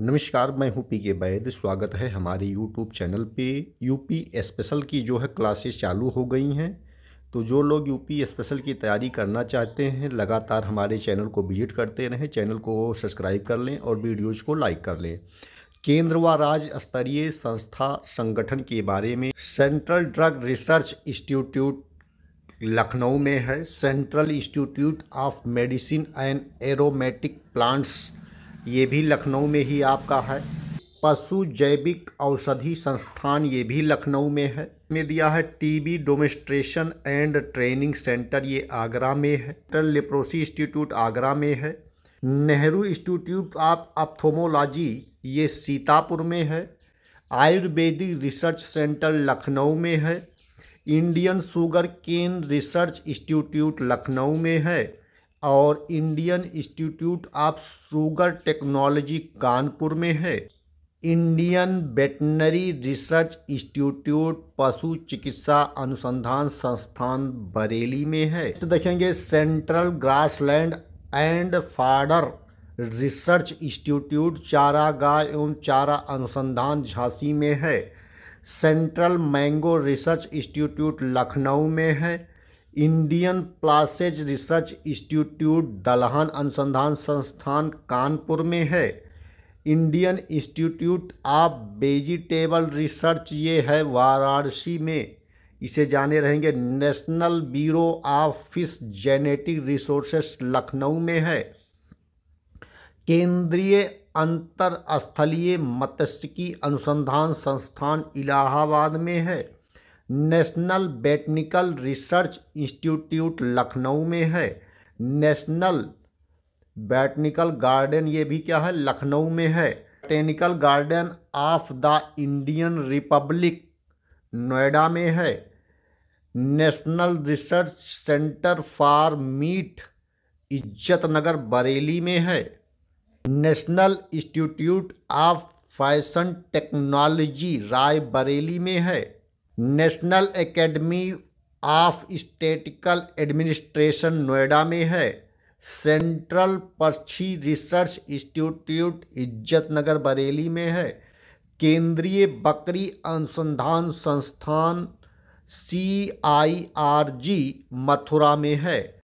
नमस्कार मैं हूँ पी के बैद स्वागत है हमारे यूट्यूब चैनल पे यूपी स्पेशल की जो है क्लासेस चालू हो गई हैं तो जो लोग यूपी स्पेशल की तैयारी करना चाहते हैं लगातार हमारे चैनल को विजिट करते रहें चैनल को सब्सक्राइब कर लें और वीडियोज को लाइक कर लें केंद्र व राज्य स्तरीय संस्था संगठन के बारे में central drug research institute Lucknow में है central institute of medicine and aromatic plants ये भी लखनऊ में ही आपका है पशु जैविक औषधि संस्थान ये भी लखनऊ में है में दिया है TB demonstration and training centre ये आगरा में है टल इंस्टीट्यूट आगरा में है नेहरू इंस्टीट्यूट ऑफ अपथोमोलॉजी ये सीतापुर में है आयुर्वेदिक रिसर्च सेंटर लखनऊ में है Indian sugar cane research institute Lucknow में है और Indian institute of sugar technology Kanpur में है इंडियन वेटनरी रिसर्च इंस्टीट्यूट पशु चिकित्सा अनुसंधान संस्थान बरेली में है तो देखेंगे central grassland and fodder research institute गाय एवं चारा अनुसंधान झांसी में है central mango research institute Lucknow में है इंडियन प्लासेज रिसर्च इंस्टीट्यूट दलहन अनुसंधान संस्थान कानपुर में है Indian institute of vegetable research ये है वाराणसी में इसे जाने रहेंगे national bureau of fish genetic resources Lucknow में है केंद्रीय अंतरस्थलीय मत्स्यिकी अनुसंधान संस्थान इलाहाबाद में है national botanical research institute Lucknow में है नेशनल बैटनिकल गार्डन ये भी क्या है लखनऊ में है botanical garden of the Indian republic Noida में है national research centre for meat Izzatnagar Bareilly में है national institute of fashion technology Rae Bareilly में है national academy of statistical administration Noida में है सेंट्रल पक्षी रिसर्च इंस्टीट्यूट इज्जत नगर बरेली में है केंद्रीय बकरी अनुसंधान संस्थान सी आई आर जी मथुरा में है